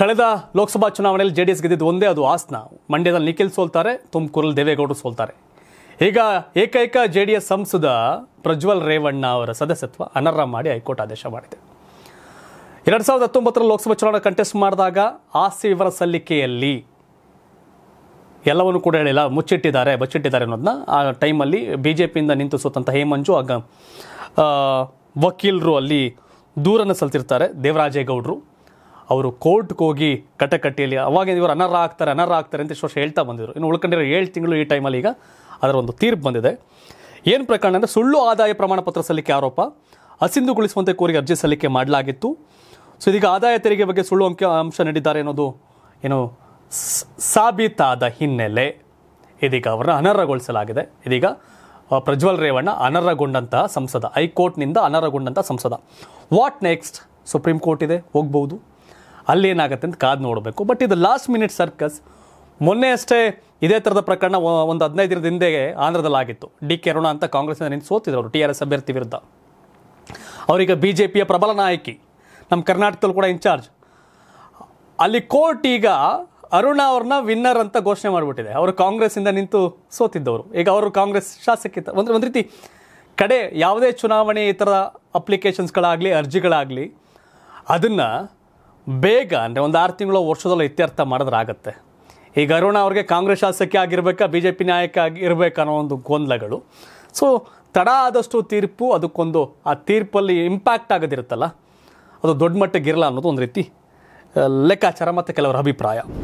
ಕಳೆದ ಲೋಕಸಭಾ ಚುನಾವಣೆಯಲ್ಲಿ J D S ಗೆದ್ದಿದ್ದು ಒಂದೇ ಅದು ಆಸನ ಮಂಡ್ಯದಲ್ಲಿ ನಿಖಿಲ್ ಸೋಲ್ತಾರೆ ತುಮಕೂರಲ್ಲಿ ದೇವೇಗೌಡರು ಸೋಲ್ತಾರೆ ಈಗ ಏಕೈಕ ಜೆ ಡಿ ಎಸ್ ಸಂಸದ ಪ್ರಜ್ವಲ್ ರೇವಣ್ಣ ಅವರ ಸದಸ್ಯತ್ವ ಅನರ್ಹ ಮಾಡಿ ಹೈಕೋರ್ಟ್ ಆದೇಶ ಮಾಡಿದೆ ಎರಡು ಸಾವಿರದ ಹತ್ತೊಂಬತ್ತರ ಲೋಕಸಭಾ ಚುನಾವಣೆ ಕಂಟೆಸ್ಟ್ ಮಾಡಿದಾಗ ಆಸ್ತಿ ವಿವರ ಸಲ್ಲಿಕೆಯಲ್ಲಿ ಎಲ್ಲವನ್ನು ಕೂಡ ಹೇಳಿಲ್ಲ ಮುಚ್ಚಿಟ್ಟಿದ್ದಾರೆ ಬಚ್ಚಿಟ್ಟಿದ್ದಾರೆ ಅನ್ನೋದನ್ನ ಆ ಟೈಮಲ್ಲಿ ಬಿ ಜೆ ಪಿಯಿಂದ ನಿಂತು ಹೇಮಂಜು ಆಗ ವಕೀಲರು ಅಲ್ಲಿ ದೂರನ್ನು ಸಲ್ತಿರ್ತಾರೆ ದೇವರಾಜೇಗೌಡರು ಅವರು ಕೋರ್ಟ್ಗೆ ಹೋಗಿ ಕಟಕಟ್ಟಿಯಲ್ಲಿ ಅವಾಗ ಇವರು ಅನರ್ಹ ಆಗ್ತಾರೆ ಅನರ್ಹ ಆಗ್ತಾರೆ ಅಂತ ಇಷ್ಟು ವರ್ಷ ಹೇಳ್ತಾ ಬಂದಿದ್ರು ಇನ್ನು ಉಳ್ಕೊಂಡಿರೋ ಏಳು ತಿಂಗಳು ಈ ಟೈಮಲ್ಲಿ ಈಗ ಅದರ ಒಂದು ತೀರ್ಪು ಬಂದಿದೆ ಏನು ಪ್ರಕರಣ ಅಂದರೆ ಸುಳ್ಳು ಆದಾಯ ಪ್ರಮಾಣ ಪತ್ರ ಸಲ್ಲಿಕೆ ಆರೋಪ ಅಸಿಂಧುಗೊಳಿಸುವಂತೆ ಕೋರಿಗೆ ಅರ್ಜಿ ಸಲ್ಲಿಕೆ ಮಾಡಲಾಗಿತ್ತು ಸೊ ಇದೀಗ ಆದಾಯ ತೆರಿಗೆ ಬಗ್ಗೆ ಸುಳ್ಳು ಅಂಕಿ ಅಂಶ ನೀಡಿದ್ದಾರೆ ಅನ್ನೋದು ಏನು ಸಾಬೀತಾದ ಹಿನ್ನೆಲೆ ಇದೀಗ ಅವರನ್ನು ಅನರ್ಹಗೊಳಿಸಲಾಗಿದೆ ಇದೀಗ ಪ್ರಜ್ವಲ್ ರೇವಣ್ಣ ಅನರ್ಹಗೊಂಡಂತಹ ಸಂಸದ ಹೈಕೋರ್ಟ್ನಿಂದ ಅನರ್ಹಗೊಂಡಂತಹ ಸಂಸದ ವಾಟ್ ನೆಕ್ಸ್ಟ್ ಸುಪ್ರೀಂ ಕೋರ್ಟ್ ಇದೆ ಹೋಗ್ಬೋದು ಅಲ್ಲಿ ಏನಾಗುತ್ತೆ ಅಂತ ಕಾದು ನೋಡಬೇಕು ಬಟ್ ಇದು ಲಾಸ್ಟ್ ಮಿನಿಟ್ ಸರ್ಕಸ್ ಮೊನ್ನೆ ಅಷ್ಟೇ ಇದೇ ಥರದ ಪ್ರಕರಣ ಒಂದು ಹದಿನೈದು ದಿನದ ಆಂಧ್ರದಲ್ಲಿ ಆಗಿತ್ತು ಡಿ ಕೆ ಅರುಣ ಅಂತ ಕಾಂಗ್ರೆಸ್ನಿಂದ ನಿಂತು ಸೋತಿದ್ರು ಟಿ ಆರ್ ಎಸ್ ಅಭ್ಯರ್ಥಿ ವಿರುದ್ಧ ಅವರೀಗ ಬಿ ಜೆ ಪಿಯ ಪ್ರಬಲ ನಾಯಕಿ ನಮ್ಮ ಕರ್ನಾಟಕದಲ್ಲಿ ಕೂಡ ಇನ್ಚಾರ್ಜ್ ಅಲ್ಲಿ ಕೋರ್ಟ್ ಈಗ ಅರುಣ ಅವ್ರನ್ನ ವಿನ್ನರ್ ಅಂತ ಘೋಷಣೆ ಮಾಡಿಬಿಟ್ಟಿದೆ ಅವರು ಕಾಂಗ್ರೆಸ್ಸಿಂದ ನಿಂತು ಸೋತಿದ್ದವರು ಈಗ ಅವರು ಕಾಂಗ್ರೆಸ್ ಶಾಸಕಿ ಒಂದು ಒಂದು ರೀತಿ ಕಡೆ ಯಾವುದೇ ಚುನಾವಣೆ ಈ ಥರ ಅಪ್ಲಿಕೇಶನ್ಸ್ಗಳಾಗಲಿ ಅರ್ಜಿಗಳಾಗಲಿ ಅದನ್ನು ಬೇಗ ಅಂದರೆ ಒಂದು ಆರು ತಿಂಗಳು ವರ್ಷದಲ್ಲೂ ಇತ್ಯರ್ಥ ಮಾಡಿದ್ರಾಗತ್ತೆ ಈಗ ಅರುಣ ಅವ್ರಿಗೆ ಕಾಂಗ್ರೆಸ್ ಶಾಸಕಿ ಆಗಿರ್ಬೇಕಾ ಬಿ ಜೆ ಪಿ ನಾಯಕ ಆಗಿರಬೇಕು ಅನ್ನೋ ಒಂದು ಗೊಂದಲಗಳು ಸೊ ತಡ ಆದಷ್ಟು ತೀರ್ಪು ಅದಕ್ಕೊಂದು ಆ ತೀರ್ಪಲ್ಲಿ ಇಂಪ್ಯಾಕ್ಟ್ ಆಗೋದಿರುತ್ತಲ್ಲ ಅದು ದೊಡ್ಡ ಇರಲ್ಲ ಅನ್ನೋದು ಒಂದು ರೀತಿ ಲೆಕ್ಕಾಚಾರ ಮತ್ತು ಕೆಲವರ ಅಭಿಪ್ರಾಯ